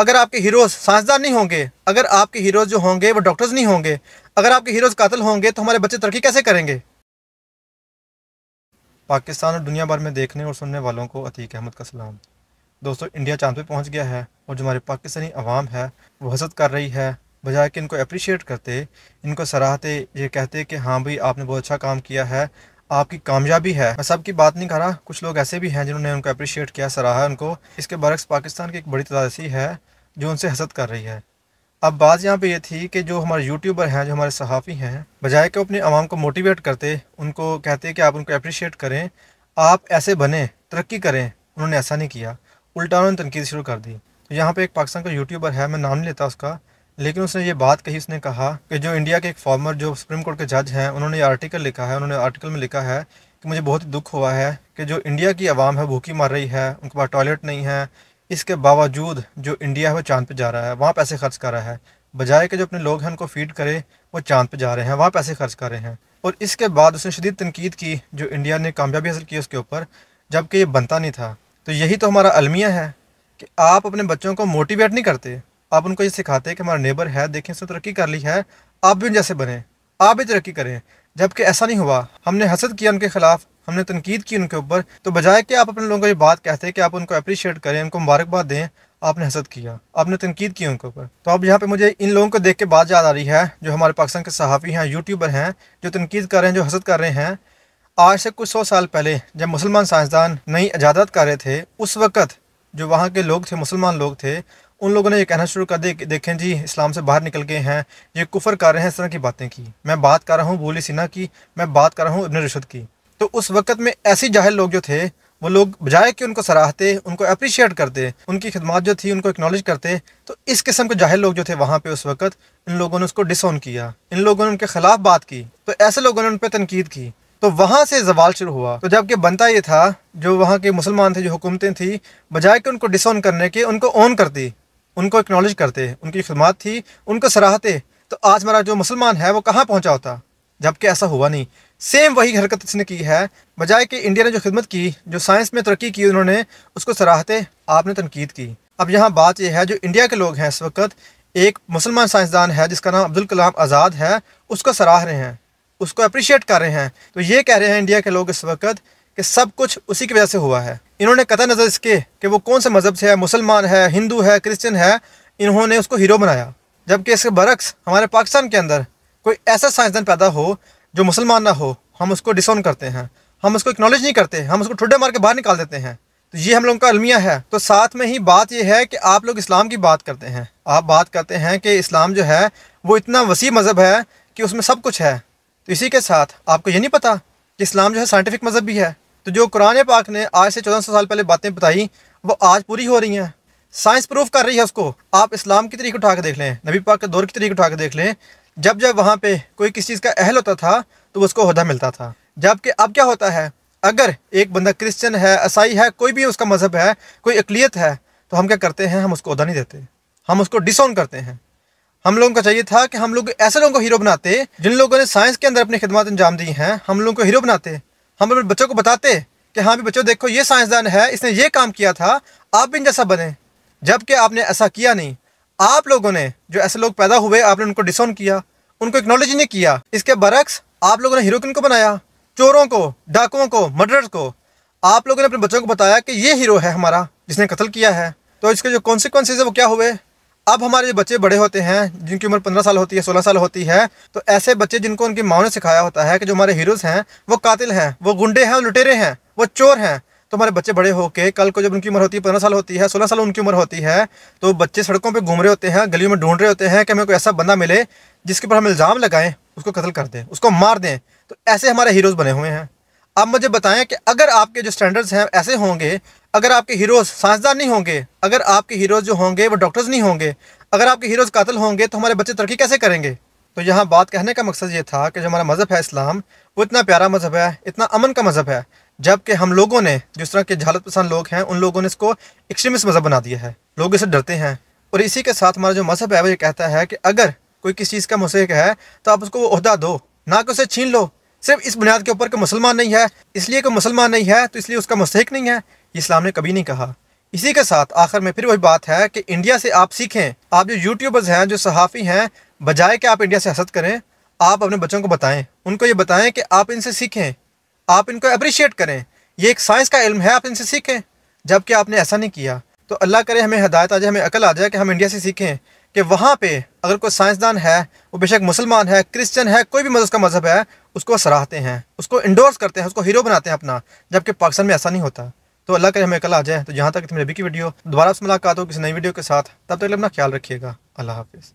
अगर आपके हीरोज़ साइंसदान नहीं होंगे अगर आपके हीरोज़ जो होंगे वो डॉक्टर्स नहीं होंगे अगर आपके हीरोज़ कातल होंगे तो हमारे बच्चे तरक्की कैसे करेंगे पाकिस्तान और दुनिया भर में देखने और सुनने वालों को अतीक अहमद का सलाम दोस्तों इंडिया चांद पे पहुंच गया है और जो हमारी पाकिस्तानी आवाम है वो हसद कर रही है बजाय कि इनको अप्रिशिएट करते इनको सराहते ये कहते कि हाँ भाई आपने बहुत अच्छा काम किया है आपकी कामयाबी है मैं सब की बात नहीं कर रहा कुछ लोग ऐसे भी हैं जिन्होंने उनको अप्रिशिएट किया सराहा उनको इसके बरक्स पाकिस्तान की एक बड़ी तादाद ऐसी है जो उनसे हसद कर रही है अब बात यहाँ पे ये थी कि जो हमारे यूट्यूबर हैं जो हमारे सहाफ़ी हैं बजाय कि अपने आवाम को मोटिवेट करते उनको कहते कि आप उनको अप्रिशिएट करें आप ऐसे बने तरक्की करें उन्होंने ऐसा नहीं किया उल्टा उन्होंने तनकीद शुरू कर दी तो यहाँ पे एक पाकिस्तान का यूट्यूबर है मैं नाम नहीं लेता उसका लेकिन उसने ये बात कही उसने कहा कि जो इंडिया के एक फॉर्मर जो सुप्रीम कोर्ट के जज हैं उन्होंने ये आर्टिकल लिखा है उन्होंने आर्टिकल में लिखा है कि मुझे बहुत दुख हुआ है कि जो इंडिया की आवाम है भूखी मर रही है उनके पास टॉयलेट नहीं है इसके बावजूद जो इंडिया है वो चांद पे जा रहा है वहाँ पैसे खर्च कर रहा है बजाय के जो अपने लोग हैं उनको फीड करे वो चांद पे जा रहे हैं वहाँ पैसे खर्च कर रहे हैं और इसके बाद उसने शदीद तनकीद की जो इंडिया ने कामयाबी हासिल की उसके ऊपर जबकि ये बनता नहीं था तो यही तो हमारा अलमिया है कि आप अपने बच्चों को मोटिवेट नहीं करते आप उनको ये सिखाते कि हमारा नेबर है देखें उसने तरक्की कर ली है आप भी उन जैसे बने आप भी तरक्की करें जबकि ऐसा नहीं हुआ हमने हसद किया उनके खिलाफ हमने तनकीद की उनके ऊपर तो बजाय कि आप अपने लोगों को ये बात कहते हैं कि आप उनको अप्रिशिएट करें उनको मुबारकबाद दें आपने हसद किया आपने तनकीद की उनके ऊपर तो अब यहाँ पे मुझे इन लोगों को देख के बात याद आ रही है जो हमारे पाकिस्तान के सहाफ़ी हैं यूट्यूबर हैं जो तनकीद कर रहे हैं जो हसद कर रहे हैं आज से कुछ सौ साल पहले जब मुसलमान साइंसदान नई इजादत कर रहे थे उस वक़्त जो वहाँ के लोग थे मुसलमान लोग थे उन लोगों ने ये कहना शुरू कर दिया दे, देखें जी इस्लाम से बाहर निकल गए हैं ये कुफर कर रहे हैं इस तरह की बातें की मैं बात कर रहा हूँ बोली सिन्हा की मैं बात कर रहा हूँ इबन रिशद की तो उस वक्त में ऐसे जाहिर लोग जो थे वो लोग बजाय कि उनको सराहते उनको अप्रिशिएट करते उनकी खदमात जो थी उनको एक्नॉलेज करते तो इस किस्म के जाहिर लोग जो थे वहाँ पे उस वक्त इन लोगों ने उसको डिसऑन किया इन लोगों ने उनके खिलाफ बात की तो ऐसे लोगों ने उन पर तनकीद की तो वहाँ से जवाल शुरू हुआ तो जबकि बनता ये था जो वहाँ के मुसलमान थे जो हुकूमतें थी बजाय कि उनको डिसऑन करने के उनको ऑन कर दी उनको एक्नॉलेज करते उनकी खदमात थी उनको सराहते तो आज हमारा जो मुसलमान है वो कहाँ पहुँचा होता जबकि ऐसा हुआ नहीं सेम वही हरकत इसने की है बजाय कि इंडिया ने जो खिदमत की जो साइंस में तरक्की की उन्होंने उसको सराहते आपने तनकीद की अब यहाँ बात यह है जो इंडिया के लोग हैं इस वक्त एक मुसलमान साइंसदान है जिसका नाम अब्दुल कलाम आज़ाद है उसको सराह रहे हैं उसको अप्रिशिएट कर रहे हैं तो ये कह रहे हैं इंडिया के लोग इस वक्त कि सब कुछ उसी की वजह से हुआ है इन्होंने कतः नज़र इसके कि वो कौन से मज़हब से है मुसलमान है हिंदू है क्रिश्चियन है इन्होंने उसको हीरो बनाया जबकि इसके बरक्स हमारे पाकिस्तान के अंदर कोई ऐसा साइंसदान पैदा हो जो मुसलमान ना हो हम उसको डिसोन करते हैं हम उसको इक्नॉलेज नहीं करते हम उसको ठुडे मार के बाहर निकाल देते हैं तो ये हम लोगों का अलमिया है तो साथ में ही बात यह है कि आप लोग इस्लाम की बात करते हैं आप बात करते हैं कि इस्लाम जो है वो इतना वसी मज़हब है कि उसमें सब कुछ है तो इसी के साथ आपको ये नहीं पता कि इस्लाम जो है साइंटिफिक मज़हब भी है तो जो कुरान पाक ने आज से चौदह सौ साल पहले बातें बताई वो आज पूरी हो रही हैं साइंस प्रूफ कर रही है उसको आप इस्लाम की तरीक उठा के देख लें नबी पाक के दौर की तरीक उठा के देख लें जब जब वहाँ पे कोई किसी चीज़ का अहल होता था तो उसको अहदा मिलता था जबकि अब क्या होता है अगर एक बंदा क्रिश्चियन है ईसाई है कोई भी उसका मज़हब है कोई अकलीत है तो हम क्या करते हैं हम उसको अहदा नहीं देते हम उसको डिसऑन करते हैं हम लोगों को चाहिए था कि हम लोग ऐसे लोगों को हीरो बनाते जिन लोगों ने साइंस के अंदर अपनी खिदमत अंजाम दी हैं हम लोगों को हीरो बनाते हम अपने बच्चों को बताते कि हाँ भी बच्चों देखो ये साइंसदान है इसने ये काम किया था आप भी इन जैसा बने जबकि आपने ऐसा किया नहीं आप लोगों ने जो ऐसे लोग पैदा हुए आपने उनको डिसोन किया उनको एक्नोलॉजी नहीं किया इसके बरक्स आप लोगों ने हीरोन को बनाया चोरों को डाकुओं को मर्डर को आप लोगों ने अपने बच्चों को बताया कि ये हीरो है हमारा जिसने कत्ल किया है तो इसके जो कॉन्सिक्वेंसेज है वो क्या हुए अब हमारे जो बच्चे बड़े होते हैं जिनकी उम्र पंद्रह साल होती है सोलह साल होती है तो ऐसे बच्चे जिनको उनकी माओ ने सिखाया होता है कि जो हमारे हीरोज़ हैं वो कातिल हैं वो गुंडे हैं लुटेरे हैं वो चोर हैं तो हमारे बच्चे बड़े होके कल को जब उनकी उम्र होती है पंद्रह साल होती है सोलह साल उनकी उम्र होती है तो बच्चे सड़कों पर घूम रहे होते हैं गलियों में ढूंढ रहे होते हैं कि हमें कोई ऐसा बंदा मिले जिसके ऊपर हम इल्ज़ाम लगाएं उसको कत्ल कर दें उसको मार दें तो ऐसे हमारे हीरोज़ बने हुए हैं अब मुझे बताएं कि अगर आपके जो स्टैंडर्ड्स हैं ऐसे होंगे अगर आपके हीरोज़ साइंसदान नहीं होंगे अगर आपके हीरोज़ जो होंगे वो डॉक्टर्स नहीं होंगे अगर आपके हीरोज़ कातल होंगे तो हमारे बच्चे तरक्की कैसे करेंगे तो यहाँ बात कहने का मकसद ये था कि जो हमारा मज़हब है इस्लाम वो इतना प्यारा मज़हब है इतना अमन का मज़हब है जबकि हम लोगों ने जिस तरह के झालत पसंद लोग हैं उन लोगों ने इसको एक्सट्रीमिस्ट मज़हब बना दिया है लोग इसे डरते हैं और इसी के साथ हमारा जो मज़हब है वो ये कहता है कि अगर कोई किसी चीज़ का मुसेक है तो आप उसको वहदा दो ना कि उसे छीन लो सिर्फ इस बुनियाद के ऊपर कि मुसलमान नहीं है इसलिए कोई मुसलमान नहीं है तो इसलिए उसका मुस्तक नहीं है इस्लाम ने कभी नहीं कहा इसी के साथ आखिर में फिर वही बात है कि इंडिया से आप सीखें आप जो यूट्यूबर्स हैं जो सहाफ़ी हैं बजाय कि आप इंडिया से हसद करें आप अपने बच्चों को बताएं उनको ये बताएं कि आप इनसे सीखें आप इनको अप्रिशिएट करें ये एक साइंस का इल्म है आप इनसे सीखें जबकि आपने ऐसा नहीं किया तो अल्लाह करे हमें हदायत आ जाए हमें अकल आ जाए कि हम इंडिया से सीखें कि वहाँ पर अगर कोई साइंसदान है वो बेशक मुसलमान है क्रिश्चन है कोई भी मज़हब का मज़हब है उसको सराहते हैं उसको इंडोर्स करते हैं उसको हीरो बनाते हैं अपना जबकि पाकिस्तान में ऐसा नहीं होता तो अल्लाह करे हमें कल आ जाए तो यहाँ तक मेरे अभी की वीडियो दोबारा से मुलाकात हो किसी नई वीडियो के साथ तब तक अपना ख्याल रखिएगा अल्लाह हाफिज़